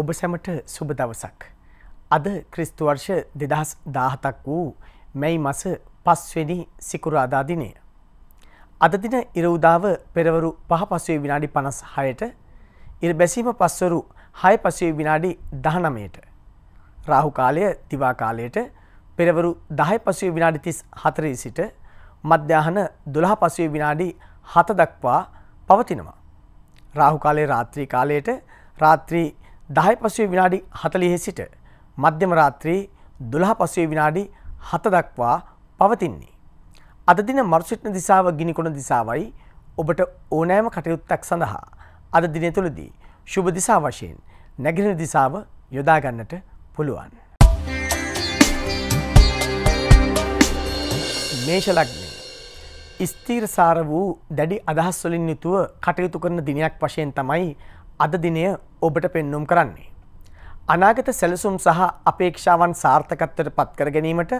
ඔබ සැමට සුබ දවසක්. අද ක්‍රිස්තුවර්ෂ දෙදහස් දාහතක් වූ මැයි මස පස්වෙනි සිකුරාදාදිනය. අදදින ඉරවදාව පෙරවරු පහ පසුවේ විනාඩි පනස් හයට ඉර බැසීම පස්වරු හය පසුවේ විනාඩි දහනමයට. රාහු කාලය දිවාකාලයට පෙරවරු දහය පසුවේ විනාඩි තිස් හතරී සිට මධ්‍යාහන දොළහ පසුවේ විනාඩි හත දක්වා පවතිනවා. රාහු කාලේ රාත්‍රී කාලයට රාත්‍රී දහයි පසුවේ විනාඩි හතලිහෙ සිට මධ්‍යම රාත්‍රී දොළහ පසුවේ විනාඩි හත දක්වා පවතින්නේ. අද දින මර්සිට්න දිසාව ගිනිකොන දිසාවයි ඔබට ඕනෑම කටයුත්තක් සඳහා අද දිනය තුළදී ශුභ දිසා වශයෙන් නැගින දිසාව යොදාගන්නට පුළුවන්. මේෂලක්නේ ස්තීරසාර වූ දැඩි අදහස්වලින් යුතුව කටයුතු කරන දිනයක් වශයෙන් තමයි අද දිනය ඔබට පෙන්නුම් කරන්නේ. අනාගත සැලසුම් සහ අපේක්ෂාවන් සාර්ථකත්වයට පත්කර ගැනීමට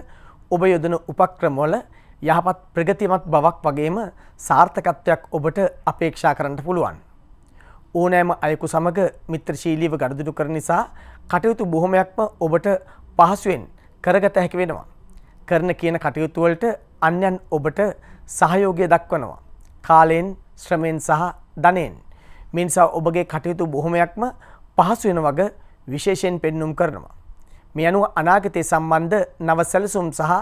ඔබ යොදන උපක්‍රමවල යහපත් ප්‍රගතිමත් බවක් වගේම සාර්ථකත්වයක් ඔබට අපේක්ෂා කරන්න පුළුවන්. ඕනෑම අයකු සමඟ මිත්‍රශීලීව ගඩදුඩු කර නිසා කටයුතු බොහොමයක්ම ඔබට පහසුවෙන් කරගත හැකි වෙනවා. කරන කියන කටයුතුවලට අන්‍යන් ඔබට සහයෝගය දක්වනවා. කාලයෙන් ශ්‍රමයෙන් සහ ධනයෙන්. මේ නිසා ඔබගේ කටයුතු බොහොමයක්ම පහසු වෙන වග විශේෂයෙන් පෙන්눔 කරනවා. මේ අනුව අනාගතය සම්බන්ධ නව සැලසුම් සහ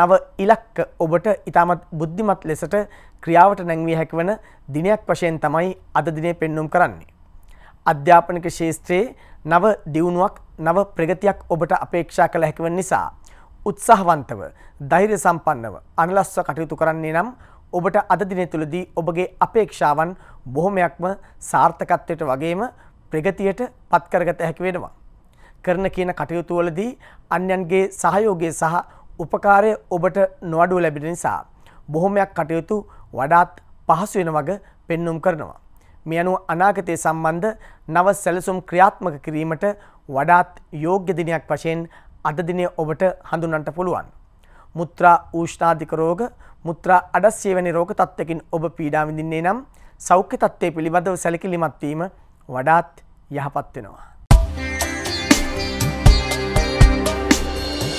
නව ඉලක්ක ඔබට ඉතාමත් බුද්ධිමත් ලෙසට ක්‍රියාවට නැංවිය හැකිවන දිනයක් වශයෙන් තමයි අද දිනේ පෙන්눔 කරන්නේ. අධ්‍යාපනික ශේෂත්‍රයේ නව දියුණුවක් නව ප්‍රගතියක් ඔබට අපේක්ෂා කළ හැකිවන නිසා උත්සාහවන්තව ධෛර්ය සම්පන්නව අනලස්ව කටයුතු කරන්නේ නම් ඔබට අද දින තුළදී ඔබගේ අපේක්ෂාවන් බොහොමයක්ම සාර්ථකත්වයට වගේම ප්‍රගතියට පත්කරගත හැකි වෙනවා. කරන කියන කටයුතු වලදී අන්‍යන්ගේ සහයෝගය සහ උපකාරය ඔබට නොඅඩුව ලැබෙන නිසා බොහොමයක් කටයුතු වඩාත් පහසු වෙන වග පෙන්눔 කරනවා. මේ අනුව අනාගතයේ සම්බන්ධ නව සැලසුම් ක්‍රියාත්මක කිරීමට වඩාත් යෝග්‍ය දිනයක් වශයෙන් අද දිනේ ඔබට හඳුන්වන්නට පුළුවන්. මුත්‍රා ඌෂ්ණාධික රෝග මුත්‍රා අඩස්සිය වැනි රෝග තත්ත්වකින් ඔබ පීඩා විඳින්නේ නම් සෞඛ්‍ය තත්ත්වය පිළිබඳව සැලකිලිමත් වීම වඩාත් යහපත් වෙනවා.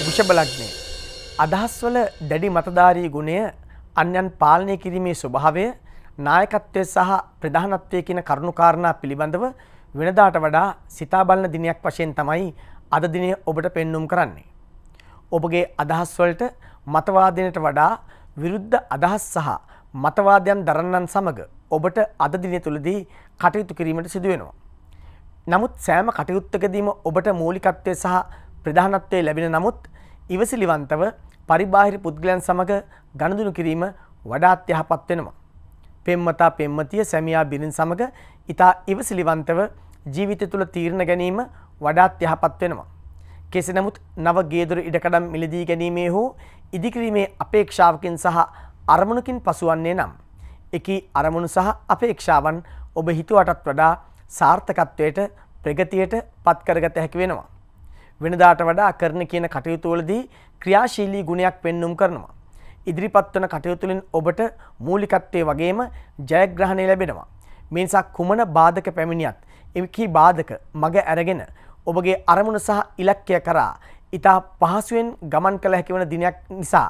වෘෂභලග්නය අදහස්වල දැඩි මතධාරී ගුණය අන්‍යන් පාලනය කිරීමේ ස්වභාවය නායකත්වය සහ ප්‍රධානත්වය කියන කරුණුකාරණා පිළිබඳව වෙනදාට වඩා සිතා බලන දිනයක් වශයෙන් තමයි අද දිනය ඔබට පෙන්නුම් කරන්නේ. ඔබගේ අදහස්වලට මතවාදනයට වඩා විරුද්ධ අදහස් සහ මතවාදයන් දරන්නන් සමග ඔබට අද දිනය තුළදී කටයුතු කිරීමට සිදුවෙනවා. නමුත් සෑම කටයුත්තකදීම ඔබට මූලිකත්වය සහ ප්‍රධානත්වය ලැබෙන නමුත් ඉවසිලිවන්තව පරිබාහිර පුද්ගලයන් සමඟ ගණඳුනු කිරීම වඩාත් යහපත් වෙනවා. පෙම්මතා පෙම්මතිය සැමියා බිරින් සමඟ ඉතා ඉවසිලිවන්තව ජීවිතය තුළ තීරණ ගැනීම වඩාත් යහපත් වෙනවා. කෙසේ නමුත් නව ගේදොර ඉඩකඩම් මිලදී ගැනීමේ හෝ ඉදිකිරීමේ අපේක්ෂාවකින් සහ අරමුණකින් පසුවන්නේ නම්. එකී අරමුණු සහ අපේක්ෂාවන් ඔබ හිතුවටත් වඩා සාර්ථකත්වයට ප්‍රගතියට පත්කරගත හැකි වෙනවා. වෙනදාට වඩා කරන කියන කටයුතුවලදී ක්‍රියාශීලී ගුණයක් පෙන්නුම් කරනවා. ඉදිරිපත්වන කටයුතුලින් ඔබට මූලිකත්වය වගේම ජයග්‍රහණය ලැබෙනවා. මිනිසක් කුමන බාධක පැමිණියත් එකී බාධක මග ඇරගෙන ඔබගේ අරමුණ සහ ඉලක්කය කරා ඉතා පහසුවෙන් ගමන් කළ හැකිවන දිනයක් නිසා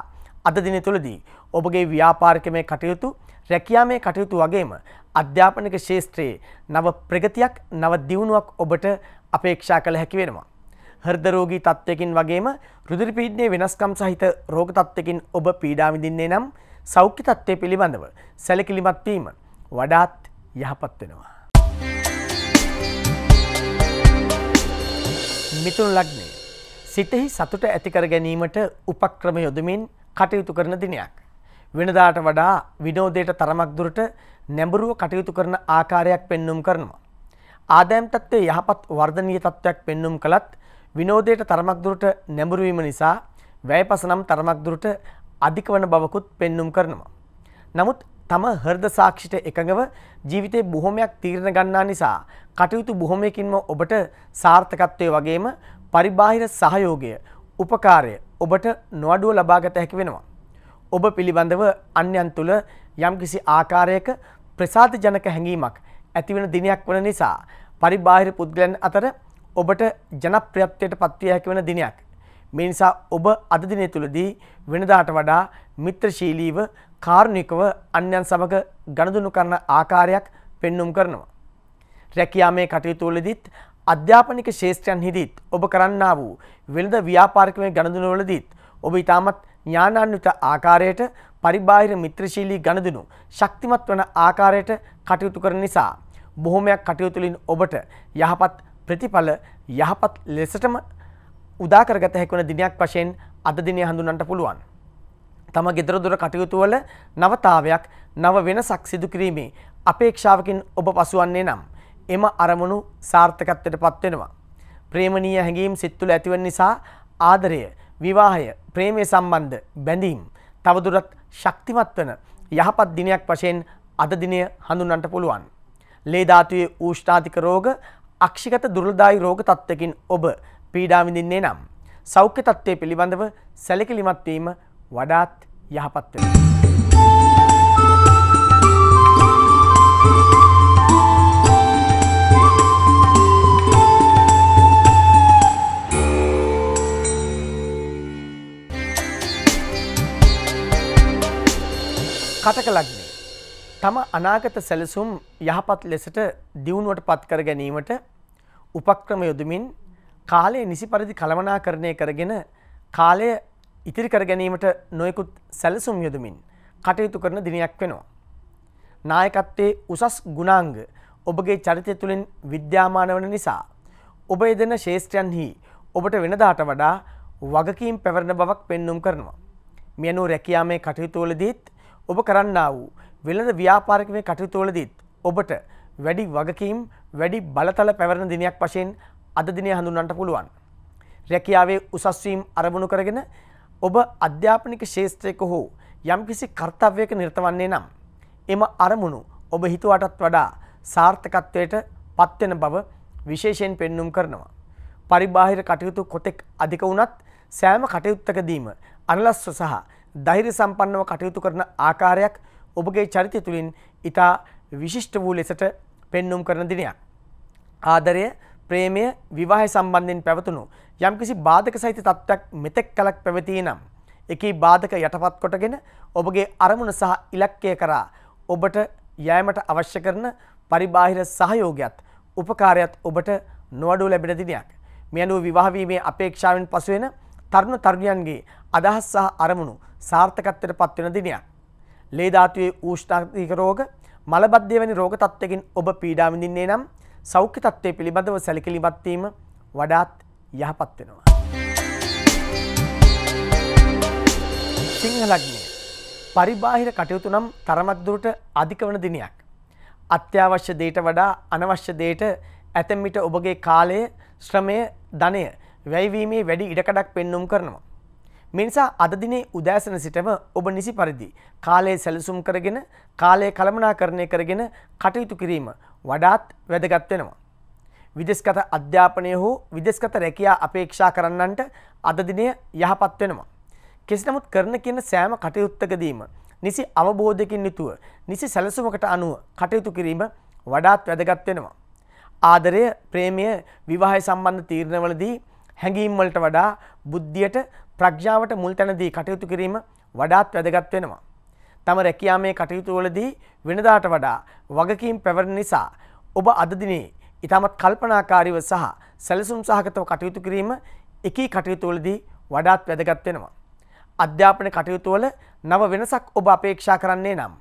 අද දින තුළදී ඔබගේ ව්‍යාපාරිකමය කටයුතු රැකියාමේ කටයුතු වගේම අධ්‍යාපනික ශේෂත්‍රයේ නව ප්‍රගතියක් නව දියුණුවක් ඔබට අපේක්ෂා කළ හැකි වෙනවා. හර්දරෝගී තත්ත්වයකින් වගේම රුදුරිපීඩනයේ වෙනස්කම් සහිත රෝග තත්ත්වයකින් ඔබ පීඩා විඳින්නේ නම් සෞඛ්‍ය තත්ත්වය පිළිබඳව සැලකිලිමත් වීම වඩාත් යහපත් වෙනවා. මිතුන් ලග්නය සිතෙහි සතුට ඇතිකර ගැනීමට උපක්‍රම යොදමින් කටයුතු කරන දිනයක්. වෙනදාට වඩා විනෝදයට තරමක් දුරට නැඹුරුව කටයුතු කරන ආකාරයක් පෙන්눔 කරනවා. ආදායම් තත්ත්වයේ යහපත් වර්ධනීය තත්ත්වයක් පෙන්눔 කළත් විනෝදයට තරමක් දුරට නැඹුරු වීම නිසා වැයපසනම් තරමක් දුරට අධික වන බවකුත් පෙන්눔 කරනවා. නමුත් තම හෘද සාක්ෂිට එකඟව ජීවිතේ බොහොමයක් තීරණ ගන්නා නිසා කටයුතු බොහොමයකින්ම ඔබට සාර්ථකත්වයේ වගේම පරිබාහිර සහයෝගය උපකාරය ඔබට නොඅඩුව ලබාගත හැකි වෙනවා. ඔබ පිළිබඳව අන්‍යයන් තුළ යම්කිසි ආකාරයක ප්‍රසාදජනක හැඟීමක් ඇතිවන දිනයක් වන නිසා පරිබාහිර පුද්ගලයන් අතර ඔබට ජනප්‍රියත්වයට පත්විය හැකි වෙන දිනයක්. මේ නිසා ඔබ අද දිනය තුලදී වෙනදාට වඩා මිත්‍රශීලීව කාරුණිකව අන්‍යන් සමග ගණදුනු කරන ආකාරයක් පෙන්눔 කරනවා. රැකියාමේ කටයුතුවලදීත් අධ්‍යාපනික ශේෂ්ත්‍රයන්හිදීත් ඔබ කරන්නා වූ වෙළඳ ව්‍යාපාරිකමේ ගණදුනුවලදීත් ඔබ ඉතාමත් ඥානාන්විත ආකාරයට පරිබාහිර මිත්‍රශීලී ගණදුනු ශක්තිමත් වන ආකාරයට කටයුතු කරන නිසා බොහොමයක් කටයුතුලින් ඔබට යහපත් ප්‍රතිඵල යහපත් ලෙසටම උදාකරගත හැකි වන දිනයක් වශයෙන් අද දිනය හඳුන්වන්නට පුළුවන්. තම ගෙදරදුර කටයුතුවල නවතාවයක් නව වෙනසක් සිදු කිරීමේ අපේක්ෂාවකින් ඔබ පසුවන්නේ නම් එම අරමුණු සාර්ථකත්වයට පත්වෙනවා. ප්‍රේමණීය හැඟීම් සිත්තුල ඇතිවන් නිසා ආදරය විවාහය ප්‍රේමය සම්බන්ධ බැඳීම් තවදුරත් ශක්තිමත් වන යහපත් දිනයක් වශයෙන් අද දිනය හඳුන්වන්නට පුළුවන්. ලේධාතුයේ ඌෂ්ඨාතික රෝග අක්ෂිගත දුර්ලදායි රෝග තත්ත්වකින් ඔබ පීඩාවිඳින්නේ නම්. සෞඛ්‍ය තත්ත්වය පිළිබඳව සැලකිලිමත්වීම වඩාත් යහපත් වෙනවා. කටක ලග්නේ. තම අනාගත සැලසුම් යහපත් ලෙසට දියුණුවට පත්කර ගැනීමට උපක්‍රම යොදමින් කාලය නිසි පරිදි කළමනාකරණය කරගෙන කාලය ඉතිරි කර ගැනීමට නොයෙකුත් සැලසුම් යොදමින් කටයුතු කරන දිනයක් වෙනවා. නායකත්වයේ උසස් ගුණාංග ඔබගේ චරිතය තුළින් විද්‍යාමාන වන නිසා ඔබ එදෙන ශේෂත්‍රයන්හි ඔබට වෙනදාට වඩා වගකීම් පැවරණ බවක් පෙන්නුම් කරනවා. මියනු රැකියාමේ කටයුතුවලදීත් ඔබ කරන්නා වූ වෙළඳ ව්‍යාපාරිකමේ කටයුතුවලදීත් ඔබට වැඩි වගකීම් වැඩි බලතල පැවරණ දිනයක් වශයෙන් අද දිනය හඳුන්වන්නට පුළුවන්. රැකියාවේ උසස්වීම් අරමුණු කරගෙන ඔබ අධ්‍යාපනික ශේෂත්‍රයක හෝ යම්කිසි කර්තව්යක නිර්තවන්නේ නම් එම අරමුණු ඔබ හිතුවටත් වඩා සාර්ථකත්වයට පත්වෙන බව විශේෂයෙන් පෙන්නුම් කරනවා. පරිබාහිර කටයුතු කොතෙක් අධික වුණත් සෑම කටයුත්තකදීම අනලස්ව සහ දෛර්ය සම්පන්නව කටයුතු කරන ආකාරයක් ඔබගේ චරිතය තුළින් ඉතා විශිෂ්ට වූ ලෙසට පෙන්නුම් කරන දිනයක්. ආදරය ප්‍රේමය විවාහය සම්බන්ධයෙන් පැවතුණු යම්කිසි බාධක සහිත තත්ත්වයක් මෙතෙක් කලක් පැවතී නම් එකී බාධක යටපත් කොටගෙන ඔබගේ අරමුණ සහ ඉලක්කය කරා ඔබට යෑමට අවශ්‍ය කරන පරිබාහිර සහයෝගයත් උපකාරයත් ඔබට නොවඩු ලැබෙන දිනයක්. මේ අනුව විවාහ වීමේ අපේක්ෂාවෙන් පසු වෙන තරුණ තරුණියන්ගේ අදහස් සහ අරමුණු සාර්ථකත්වයට පත්වන දිනයක්. ලේ ධාතුවේ ඌෂ්ණාධික රෝග, මලබද්ධය වැනි රෝග තත්ත්වකින් ඔබ පීඩා විඳින්නේ නම් සෞඛ්‍ය තත්ත්වය පිළිබඳව සැලකිලිමත්වීම වඩාත් යහපත් වෙනවා. සිංහලග්නය පරිබාහිර කටයුතු නම් තරමක්දුරට අධික වන දිනයක්. අත්‍යවශ්‍ය දේට වඩා අනවශ්‍ය දේට ඇතැම්මිට ඔබගේ කාලය ශ්‍රමය ධනය වැයිවීමේ වැඩි ඉඩකඩක් පෙන්නුම් කරනවා. මිනිසා අදදිනේ උදෑසන සිටම ඔබ නිසි පරිදි කාලයේ සැලසුම් කරගෙන කාලය කළමනා කරණය කරගෙන කටයුතු කිරීම වඩාත් වැදගත් වෙනවා. විදෙස්ගත අධ්‍යාපනය හෝ විදෙස්ගත රැකියා අපේක්ෂා කරන්නන්ට අද දිනය යහපත් වෙනවා. කෙසේ නමුත් කරන කියන සෑම කටයුත්තකදීම නිසි අවබෝධයකින් යුතුව නිසි සැලසුමකට අනුව කටයුතු කිරීම වඩාත් වැදගත් වෙනවා. ආදරය, ප්‍රේමය, විවාහය සම්බන්ධ තීරණවලදී හැඟීම් වලට වඩා බුද්ධියට ප්‍රඥාවට මුල් තැන දී කටයුතු කිරීම වඩාත් වැදගත් වෙනවා. තම රැකියාමේ කටයුතුවලදී වෙනදාට වඩා වගකීම් පැවරෙන නිසා ඔබ අද දිනේ ඉතාමත් කල්පනාකාරීව සහ සැලසුම් සහගතව කටයුතු කිරීම එකී කටයුතුවලදී වඩාත් වැදගත් වෙනවා. අධ්‍යාපන කටයුතුවල නව වෙනසක් ඔබ අපේක්ෂා කරන්නේ නම්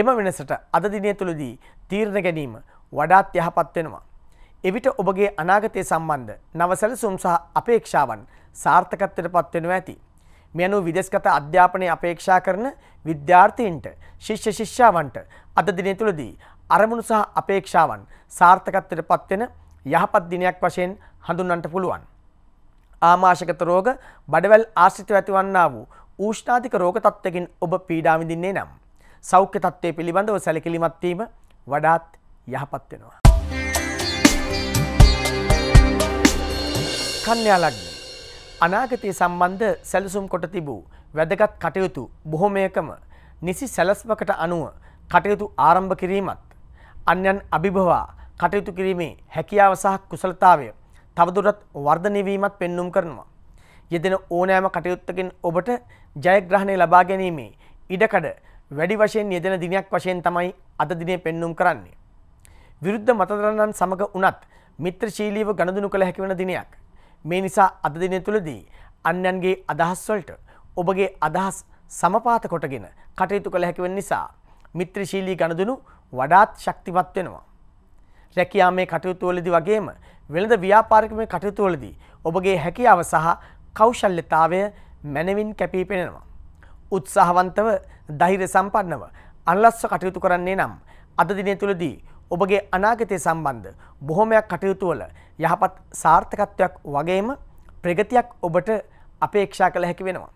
එම වෙනසට අද දිනය තුළදී තීරණ ගැනීම වඩාත් යහපත් වෙනවා. එවිට ඔබගේ අනාගතය සම්බන්ධ නව සැලසුම් සහ අපේක්ෂාවන් සාර්ථකත්වයට පත්වෙනවා ඇති. මෙයනුව විදෙස්ගත අධ්‍යාපනය අපේක්ෂා කරන විද්‍යාර්ථීන්ට ශිෂ්‍ය ශිෂ්‍යාවන්ට අද දිනය තුළදී අරමුණු සහ අපේක්ෂාවන් සාර්ථකත්වයට පත්වෙන යහපත් දිනයක් වශයෙන් හඳුන්වන්නට පුළුවන්. ආමාශකත රෝග බඩවැල් ආශ්‍රිතව ඇතිවන්නා වූ ඌෂ්ණාධික රෝග තත්ත්වකින් ඔබ පීඩා විඳින්නේ නම් සෞඛ්‍ය තත්ත්වය පිළිබඳව සැලකිලිමත් වීම වඩාත් යහපත් වෙනවා. කන්‍යා ලග්න අනාගතය සම්බන්ධ සැලසුම් කොට තිබූ වැදගත් කටයුතු බොහොමයකම නිසි සැලස්මකට අනුව කටයුතු ආරම්භ කිරීමත් අන්‍යන් අභිභවා කටයුතු කිරීමේ හැකියාව සහ කුසලතාවය තවදුරටත් වර්ධනය වීමත් පෙන්눔 කරනවා. යෙදෙන ඕනෑම කටයුත්තකින් ඔබට ජයග්‍රහණය ලබා ගැනීමේ ඉඩකඩ වැඩි වශයෙන් යෙදෙන දිනයක් වශයෙන් තමයි අද දිනේ පෙන්눔 කරන්නේ. විරුද්ධ මතතරණන් සමග උනත් මිත්‍රශීලීව ගනුදෙනු කළ හැකි වන දිනයක්. මේ නිසා අද දිනය තුළදී අන්‍යන්ගේ අදහස්වලට ඔබගේ අදහස් සමපාත කොටගෙන කටයුතු කළ හැකිවෙන් නිසා මිත්‍රශීලී ගණදනු වඩාත් ශක්තිවත් වෙනවා. රැකයාමේ කටයුතුවලදි වගේම වෙළඳ ව්‍යාපාරිකමය කටයුතුවලදී ඔබගේ හැකියාව සහ කෞශල්්‍යතාවය මැනවින් කැපී පෙනෙනවා. උත්සාහවන්තව දහිර සම්පන්නව අල්ලස්ව කටයුතු කරන්නේ නම් අද දිනය තුළදී ඔබගේ අනාගතය සම්බන්ධ බොහොමයක් කටයුතුවල යහපත් සාර්ථකත්වයක් වගේම ප්‍රගතියක් ඔබට අපේක්ෂා කළ හැකි වෙනවා.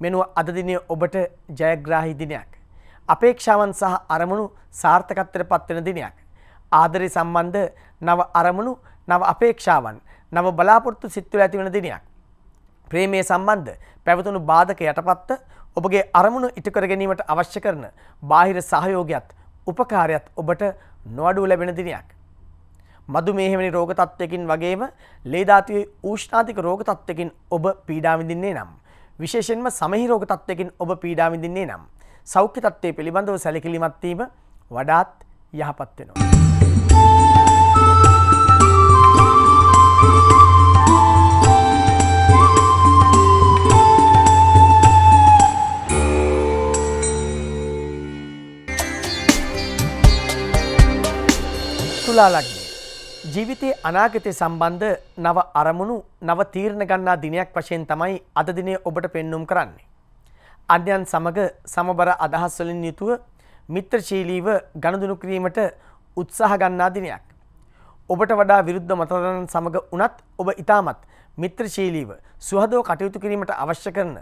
මෙනුව අදදිනය ඔබට ජයග්‍රාහි දිනයක්. අපේක්ෂාවන් සහ අරමුණු සාර්ථකත්තර පත්වෙන දිනයක්. ආදරය සම්බන්ධ නව අරමුණු නව අපේක්ෂාවන් නව බලාපොරත්තු සිත්තුව ඇතිවෙන දිනයක්. ප්‍රේමය සම්බන්ධ පැවතුණු බාධක යටපත්ත ඔබගේ අරමුණු ඉටකර ගැනීමට අවශ්‍ය කරන බාහිර සහයෝගයක්ත් උපකාරයක්ත් ඔබට නොවඩු ලැබෙන දිනයක්. මදුමේහෙමනි රෝග තත්ත්වයකින් වගේම ලේ ධාතුවේ ඌෂ්ණාතික රෝග තත්ත්වයකින් ඔබ පීඩා විඳින්නේ නම් විශේෂයෙන්ම සමහි රෝග තත්ත්වයකින් ඔබ පීඩා විඳින්නේ නම් සෞඛ්‍ය තත්ත්වයේ පිළිබඳව සැලකිලිමත් වීම වඩාත් යහපත් වෙනවා. තුලා ලග්න ජීවිතයේ අනාගතය සම්බන්ධ නව අරමුණු නව තීරණ ගන්නා දිනයක් වශයෙන් තමයි අද දිනේ ඔබට පෙන්눔 කරන්නේ. අන්‍යයන් සමග සමබර අදහස් වලින් යුතුව මිත්‍රශීලීව ගනුදෙනු කිරීමට උත්සාහ ගන්නා දිනයක්. ඔබට වඩා විරුද්ධ මතධාරණ සමග වුණත් ඔබ ඊටමත් මිත්‍රශීලීව සුහදව කටයුතු කිරීමට අවශ්‍ය කරන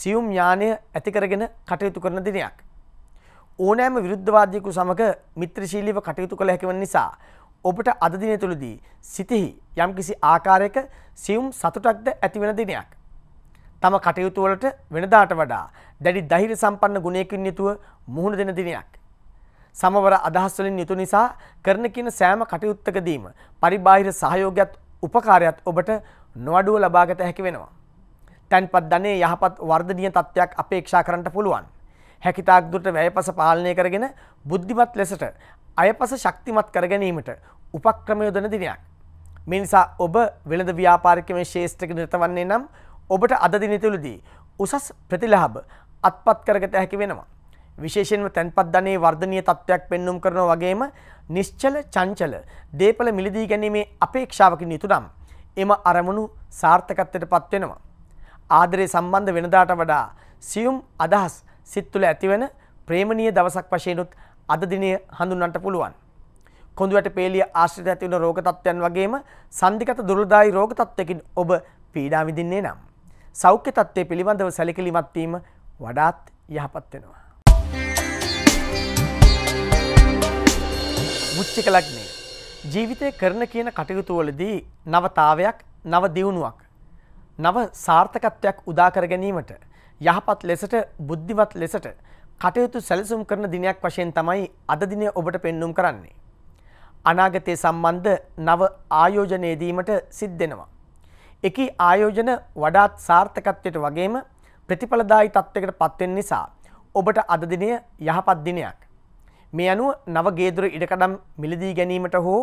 සියුම් ඥානය ඇති කරගෙන කටයුතු කරන දිනයක්. ඕනෑම විරුද්ධවාදියෙකු සමග මිත්‍රශීලීව කටයුතු කළ හැකි නිසා ඔබට අද දින තුළදී සිතෙහි යම්කිසි ආකාරයක සියුම් සතුටක්ද ඇති වෙන දිනයක්. තම කටයුතු වලට වෙනදාට වඩා දැඩි ධෛර්ය සම්පන්න ගුණයකින් යුතුව මුහුණ දෙන දිනයක්. සමවර අදහස් වලින් යුතු නිසා කරන කියන සෑම කටයුත්තකදීම පරිබාහිර සහයෝගයත් උපකාරයත් ඔබට නොඅඩුව ලබා ගත හැකි වෙනවා. තන්පත් ධනයේ යහපත් වර්ධනීය තත්ත්වයක් අපේක්ෂා කරන්නට පුළුවන්. හැකිතාක් දුරට වැයපස පාලනය කරගෙන බුද්ධිමත් ලෙසට අයපස ශක්තිමත් කර ගැනීමට උපක්‍රමයෝදන දිනයක්. මිනිසා ඔබ වෙළඳ ව්‍යාපාරිකමේ ශේෂත්‍රක නිර්තවන්නේ නම් ඔබට අදදින තුළදී උසස් ප්‍රතිලාභ අත්පත් කරගත හැකි වෙනවා. විශේෂයෙන්ම තැන්පත් ධනයේ වර්ධනීය තත්ත්වයක් පෙන්눔 කරනා වගේම නිශ්චල චංචල දේපල මිලදී ගැනීමේ අපේක්ෂාවකින් යුතු නම් එම අරමුණු සාර්ථකත්වයට පත් වෙනවා. ආදරය සම්බන්ධ වෙනදාට වඩා සියුම් අදහස් සිත් තුළ ඇතිවන ප්‍රේමණීය දවසක් වශයෙන් උත් අද දිනේ හඳුන්වන්නට පුළුවන්. කොඳුවැට පේලිය ආශ්‍රිත ඇති වන රෝග තත්ත්වයන් වගේම සන්ධිගත දුර්ලභදායි රෝග තත්ත්වකින් ඔබ පීඩා විඳින්නේ නම් සෞඛ්‍ය තත්ත්වය පිළිබඳව සැලකිලිමත් වීම වඩාත් යහපත් වෙනවා. මුච්චික ලග්නය ජීවිතය කරන කියන කටයුතු වලදී නවතාවයක් නව දියුණුවක් නව සාර්ථකත්වයක් උදාකර ගැනීමට යහපත් ලෙසට බුද්ධිවත් ලෙසට කටයුතු සැලසුම් කරන දිනයක් වශයෙන් තමයි අද දිනය ඔබට පෙන්눔 කරන්නේ. අනාගතය සම්බන්ධ නව ආයෝජනයේදීමට සිද්ධ වෙනවා. එකී ආයෝජන වඩාත් සාර්ථකත්වයට වගේම ප්‍රතිඵලදායි තත්ත්වයකට පත්වෙන නිසා ඔබට අද දිනය යහපත් දිනයක්. මේ අනුව නව ගේදොර ඉඩකඩම් මිලදී ගැනීමට හෝ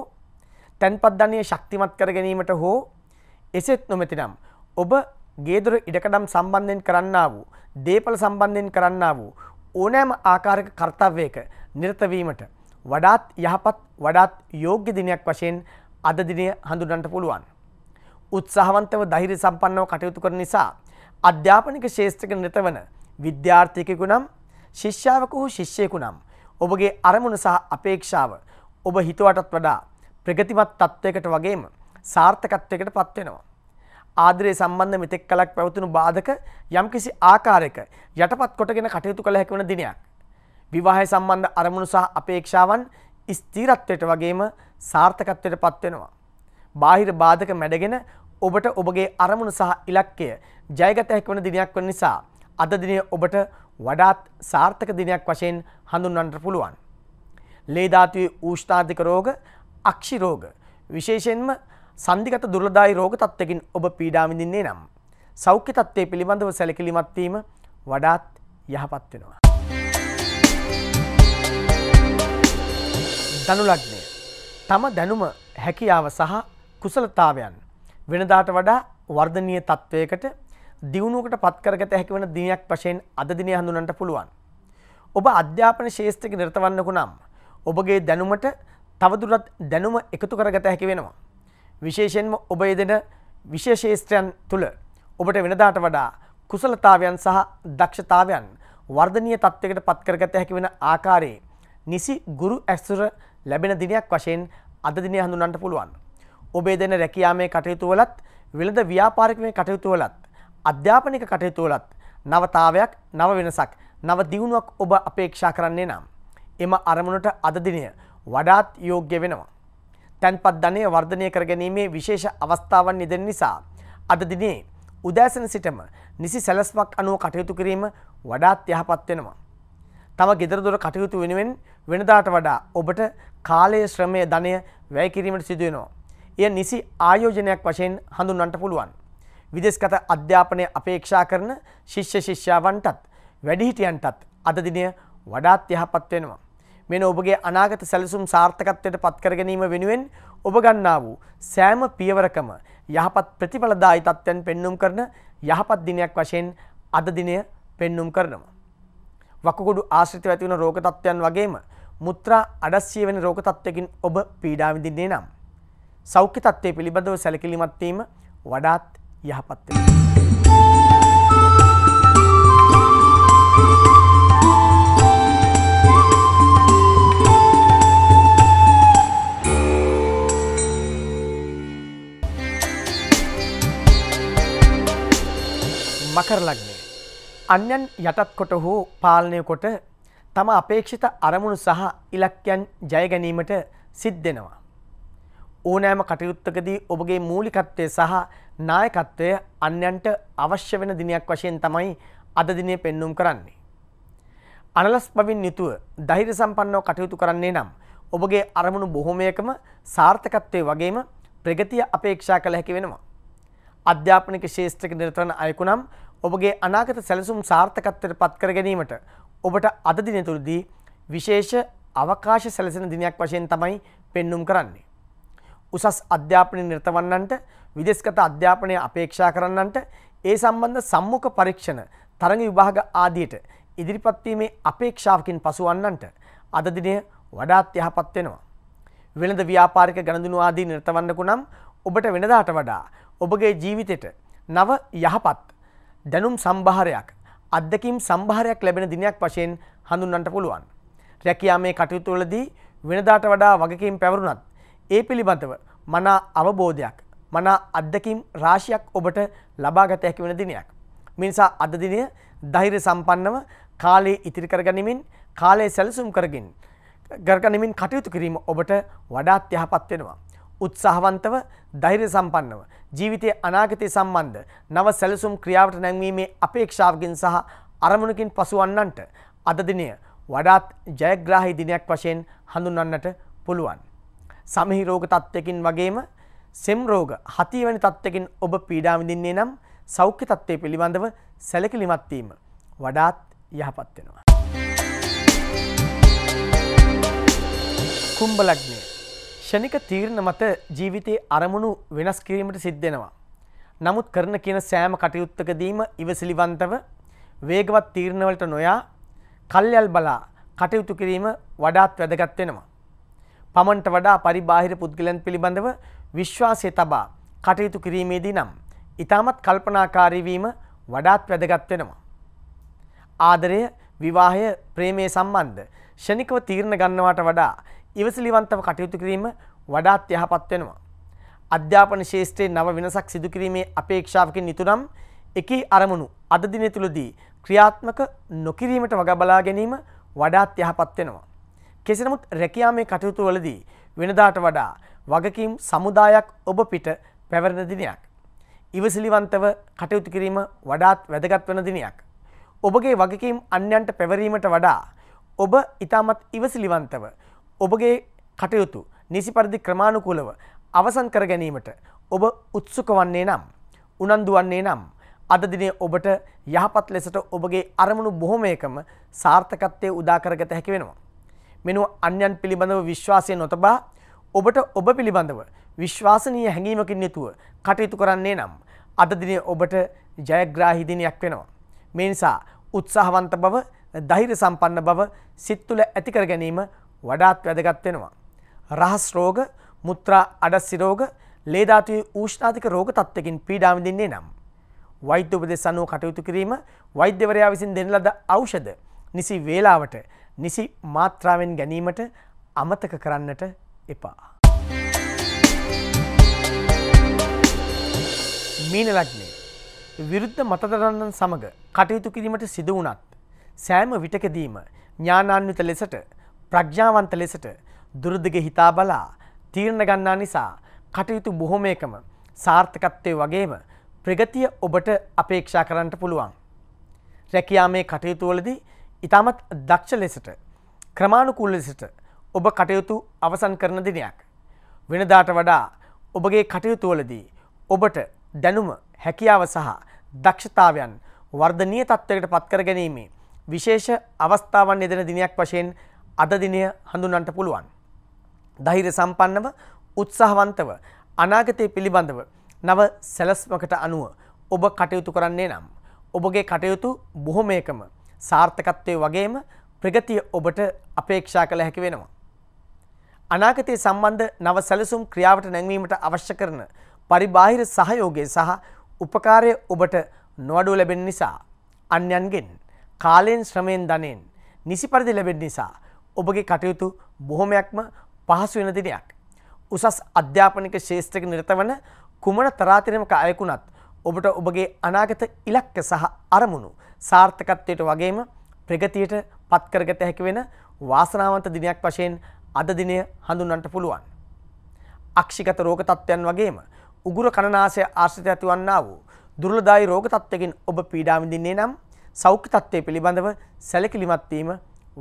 තැන්පත් ධනය ශක්තිමත් කර ගැනීමට හෝ එසෙත් නොමැතිනම් ඔබ ගේදොර ඉඩකඩම් සම්බන්ධයෙන් කරන්නා වූ දේපල සම්බන්ධයෙන් කරන්නා වූ ඕනෑම ආකාරක කර්තව්යක නිරතවීමට වඩාත් යහපත් වඩාත් යෝග්‍ය දිනයක් වශයෙන් අද දිනය හඳුනන්ට පුළුවන්. උත්සාහවන්තව ධෛර්ය සම්පන්නව කටයුතු කරන නිසා අධ්‍යාපනික ශේෂ්ත්‍රක නිරත වන විද්‍යාර්ථිකෙකු නම් ශිෂ්‍යාවක හෝ ශිෂ්‍යයෙකු නම් ඔබගේ අරමුණ සහ අපේක්ෂාව ඔබ හිතුවටත් වඩා ප්‍රගතිමත් තත්ත්වයකට වගේම සාර්ථකත්වයකට පත්වෙනවා. ආදරය සම්බන්ධ මෙතෙක් කලක් පැවතුණු බාධක යම්කිසි ආකාරයක යටපත් කොටගෙන කටයුතු කළ හැකි වන දිනයක්. විවාහය සම්බන්ධ අරමුණු සහ අපේක්ෂාවන් ස්ථීරත්වයට වගේම සාර්ථකත්වයට පත්වෙනවා. බාහිර බාධක මැඩගෙන ඔබට ඔබගේ අරමුණු සහ ඉලක්කය ජයගත හැකි වන දිනයක් වන නිසා අද දිනය ඔබට වඩාත් සාර්ථක දිනයක් වශයෙන් හඳුන්වන්නට පුළුවන්. ලේ ධාතුවේ ඌෂ්ණාධික රෝග, අක්ෂි රෝග, විශේෂයෙන්ම සන්ධිගත දුර්ලදායි රෝග තත්ත්වකින් ඔබ පීඩා විඳින්නේ නම් සෞඛ්‍ය තත්ත්වය පිළිබඳව සැලකිලිමත් වීම වඩාත් යහපත් වෙනවා. ධනු ලග්නය. තම දැනුම හැකියාව සහ කුසලතාවයන් වෙනදාට වඩා වර්ධනීය තත්ත්වයකට දියුණුවකට පත්කරගත හැකි වන දිනයක් වශයෙන් අද දිනය හඳුනන්න පුළුවන්. ඔබ අධ්‍යාපන ශේෂ්ත්‍රයක නිරත වන්නකු නම් ඔබගේ දැනුමට තවදුරටත් දැනුම එකතු කරගත හැකි වෙනවා. විශේෂයෙන්ම ඔබ යෙදෙන විශේෂේෂත්‍රයන් තුළ ඔබට වෙනදාට වඩා කුසලතාවයන් සහ දක්ෂතාවයන් වර්ධනීය තත්ත්වයකට පත් කරගත හැකි වෙන ආකාරයේ නිසි ගුරු ඇසුර ලැබෙන දිනයක් වශයෙන් අද දිනය හඳුනන්න පුළුවන්. ඔබේ දෙන රැකියාමේ කටයුතු වලත් වෙළඳ ව්‍යාපාරිකමේ කටයුතු වලත් අධ්‍යාපනික කටයුතු වලත් නවතාවයක් නව වෙනසක් නව දියුණුවක් ඔබ අපේක්ෂා කරන්නේ නම් එම අරමුණට අද දිනය වඩාත් යෝග්‍ය වෙනවා. තැන්පත් ධනය වර්ධනය කරගැනීමේ විශේෂ අවස්ථාවන් නිදෙන නිසා අද දිනේ උදෑසන සිටම නිසි සැලස්මක් අනුව කටයුතු කිරීම වඩාත් යහපත් වෙනවා. තව ගෙදරදොර කටයුතු වෙනුවෙන් වෙනදාට වඩා ඔබට කාලය ශ්‍රමය ධනය වැය කිරීමට සිදුවෙනවා. එය නිසි ආයෝජනයක් වශයෙන් හඳුන්වන්නට පුළුවන්. විදේශගත අධ්‍යාපනය අපේක්ෂා කරන ශිෂ්‍ය ශිෂ්‍යාවන්ටත් වැඩිහිටියන්ටත් අද දිනය වඩාත් යහපත් වෙනවා. මෙන ඔබගේ අනාගත සැලසුම් සාර්ථකත්වයට පත්කර ගැනීම වෙනුවෙන් ඔබ ගන්නා වූ සෑම පියවරකම යහපත් ප්‍රතිඵලදායි තත්ත්වයන් පෙන්눔 කරන යහපත් දිනයක් වශයෙන් අද දිනය පෙන්눔 කරනවා. වකුගොඩු ආශ්‍රිතව ඇති වන රෝග තත්ත්වයන් වගේම මුත්‍රා අඩස්සිය වෙන රෝග තත්ත්වයකින් ඔබ පීඩා විඳින්නේ නම් සෞඛ්‍ය තත්ත්වය පිළිබඳව සැලකිලිමත් වීම වඩාත් යහපත් වෙනවා. කරලන්නේ. අන්‍යන් යටත් කොට හෝ පාලනය කොට තම අපේක්ෂිත අරමුණු සහ ඉලක්කයන් ජයගැනීමට සිද්ධෙනවා. ඕනෑම කටයුත්තකදී ඔබගේ මූලිකත්වය සහ නායකත්වය අන්‍යන්ට අවශ්‍ය වෙන දිනයක් වශයෙන් තමයි අද දිනේ පෙන්නුම් කරන්නේ. අනලස් බවින් යුතුව ධෛර්ය සම්පන්නව කටයුතු කරන්නේ නම් ඔබගේ අරමුණු බොහොමයකම සාර්ථකත්වයේ වගේම ප්‍රගතිය අපේක්ෂා කළ හැකි වෙනවා. අධ්‍යාපනික ශේෂ්ත්‍රක නිරතන අයෙකු නම් ඔබගේ අනාගත සැලසුම් සාර්ථකත්වයට පත්කර ගැනීමට ඔබට අද දින තුළදී විශේෂ අවකාශ සැලසෙන දිනයක් වශයෙන් තමයි පෙන්눔 කරන්නේ. උසස් අධ්‍යාපනය නිරතවන්නන්ට විදේශගත අධ්‍යාපනය අපේක්ෂා කරන්නන්ට ඒ සම්බන්ධ සම්මුඛ පරීක්ෂණ තරඟ විභාග ආදියට ඉදිරිපත් වීමේ අපේක්ෂාවකින් පසුවන්නන්ට අද දිනය වඩාත් යහපත් වෙනවා. වෙළඳ ව්‍යාපාරික ගණඳුණු ආදී නිරතවන්නකු නම් ඔබට වෙනදාට වඩා ඔබගේ ජීවිතයට නව යහපත් දැනුම් සම්භාරයක් අත්දැකීම් සම්භාරයක් ලැබෙන දිනයක් වශයෙන් හඳුන්වන්නට පුළුවන්. රැකියාමේ කටයුතු වලදී වෙනදාට වඩා වගකීම් පැවරුණත් ඒ පිළිබඳව මනා අවබෝධයක් මනා අත්දැකීම් රාශියක් ඔබට ලබා ගත හැකි වෙන දිනයක්. මේ නිසා අද දිනය ධෛර්ය සම්පන්නව කාලය ඉතිරි කරගනිමින් කාලය සැලසුම් කරගින් කරගනිමින් කටයුතු කිරීම ඔබට වඩාත් යහපත් වෙනවා. උත්සාහවන්තව ධෛර්ය සම්පන්නව ජීවිතයේ අනාගතය සම්බන්ධ නව සැලසුම් ක්‍රියාවට නැංවීමේ අපේක්ෂාවකින් සහ අරමුණකින් පසුවන්නන්ට අද දිනය වඩාත් ජයග්‍රාහි දිනයක් වශයෙන් හඳුන්වන්නට පුළුවන්. සමහි රෝග තත්ත්වයකින් වගේම සෙම් රෝග හතිය වැනි තත්ත්වයකින් ඔබ පීඩා විඳින්නේ නම් සෞඛ්‍ය තත්ත්වය පිළිබඳව සැලකිලිමත් වීම වඩාත් යහපත් වෙනවා. කුම්බ ලග්නය ෂණික තීරණ මත ජීවිතයේ අරමුණු වෙනස් කිරීමට සිද්ධෙනවා. නමුත් කරන කියන සෑම කටයුත්තකදීම ඉවසිලිවන්තව වේගවත් තීරණවලට නොයා කල්යල් බලා කටයුතු කිරීම වඩාත් වැදගත් වෙනවා. පමණට වඩා පරිබාහිර පුද්ගලයන් පිළිබඳව විශ්වාසය තබා කටයුතු කිරීමේදී නම් ඊටමත් කල්පනාකාරී වීම වඩාත් වැදගත් වෙනවා. ආදරය, විවාහය, ප්‍රේමයේ සම්බන්ධ ෂණිකව තීරණ ගන්නවට වඩා ඉවසිලිවන්තව කටයුතු කිරීම වඩාත් යහපත් වෙනවා. අධ්‍යාපන ශේෂ්ත්‍රයේ නව වෙනසක් සිදු කිරීමේ අපේක්ෂාවකින් නිතරම එකී අරමුණු අද දිනේ තුලදී ක්‍රියාත්මක නොකිරීමට වග බලා ගැනීම වඩාත් යහපත් වෙනවා. කෙසේ නමුත් රැකියාමේ කටයුතු වලදී වෙනදාට වඩා වගකීම් සමුදායක් ඔබ පිට පැවරෙන දිනයක්. ඉවසිලිවන්තව කටයුතු කිරීම වඩාත් වැදගත් වෙන දිනයක්. ඔබගේ වගකීම් අන්‍යයන්ට පැවරීමට වඩා ඔබ ඊටමත් ඉවසිලිවන්තව ඔබගේ කටයුතු නිසි පරිදි ක්‍රමාණුකූලව අවසන් කර ගැනීමට ඔබ උත්සුක වන්නේ නම් උනන්දු වන්නේ නම් අද දිනේ ඔබට යහපත් ලෙසට ඔබගේ අරමුණු බොහොම එකම සාර්ථකත්වයේ උදා කරගත හැකි වෙනවා. මෙනුව අන්‍යයන් පිළිබඳව විශ්වාසය නොතබා ඔබට ඔබ පිළිබඳව විශ්වාසනීය හැඟීමකින් යුතුව කටයුතු කරන්නේ නම් අද දිනේ ඔබට ජයග්‍රාහී දිනයක් වෙනවා. මේ නිසා උත්සාහවන්ත බව, ධෛර්ය සම්පන්න බව සිත් තුළ ඇති කර ගැනීම වඩාත් වැදගත් වෙනවා. රහස් රෝග, මුත්‍රා අඩස්සි රෝග, ලේ ධාතුවේ ඌෂ්ණාධික රෝග තත්ත්වකින් පීඩා විඳින්නේ නම් වෛද්‍ය උපදෙස් අනුව කටයුතු කිරීම වෛද්‍යවරයා විසින් දෙන ලද ඖෂධ නිසි වේලාවට නිසි මාත්‍රාවෙන් ගැනීමට අමතක කරන්නට එපා. මීන ලග්නේ විරුද්ධ මතදරන්නන් සමග කටයුතු කිරීමට සිදුවනත් සෑම විටකදීම ඥානාන්විත ලෙසට ප්‍රඥාවන්ත ලෙසට දුරදිග හිතා බලා තීරණ ගන්නා නිසා කටයුතු බොහොම එකම සාර්ථකත්වය වගේම ප්‍රගතිය ඔබට අපේක්ෂා කරන්නට පුළුවන්. රැකියා මේ කටයුතුවලදී ඉතාමත් දක්ෂ ලෙසට ක්‍රමාණුකූල ලෙසට ඔබ කටයුතු අවසන් කරන දිනයක්. වෙනදාට වඩා ඔබගේ කටයුතුවලදී ඔබට දැනුම හැකියාව සහ දක්ෂතාවයන් වර්ධනීය තත්ත්වයකට පත්කර ගැනීමේ විශේෂ අවස්ථාවන් යෙදෙන දිනයක් වශයෙන් අද දිනය හඳුනන්ට පුළුවන්. දහිර සම්පන්නව උත්සාහවන්තව අනාගතය පිළිබඳව නව සැලස්මකට අනුව ඔබ කටයුතු කරන්නේ නම්. ඔබගේ කටයුතු බොහොමයකම සාර්ථකත්වය වගේම ප්‍රගතිය ඔබට අපේක්ෂා කළ හැකි වෙනවා. අනාගතය සම්බන්ධ නව සැලසුම් ක්‍රියාවට නැංවීමට අවශ්‍ය කරන පරිබාහිර සහයෝගය සහ උපකාරය ඔබට නොවඩු ලැබෙන නිසා අන්‍යන්ගෙන් කාලයෙන් ශ්‍රමයෙන් ධනෙන් නිසි පරිදි ලැබෙන නිසා ඔබගේ කටයුතු බොහොමයක්ම පහසු වෙන දිනයක්. උසස් අධ්‍යාපනික ශේෂ්ත්‍රක නිරතවන කුමන තරාතිරමක අයකුණත් ඔබට ඔබගේ අනාගත ඉලක්ක සහ අරමුණු සාර්ථකත්වයට වගේම ප්‍රගතියට පත්කරගත හැකි වෙන වාසනාවන්ත දිනයක් වශයෙන් අද දිනය හඳුන්වන්නට පුළුවන්. අක්ෂිගත රෝග තත්ත්වයන් වගේම උගුර කණනාසය ආශ්‍රිත ඇතිවන්නා වූ දුර්ලදායි රෝග තත්ත්වකින් ඔබ පීඩා විඳින්නේ නම් සෞඛ්‍ය තත්ත්වය පිළිබඳව සැලකිලිමත් වීම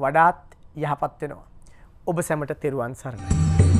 වඩාත් යහපත් වෙනවා. ඔබ සැමට තෙරුවන් සරණයි.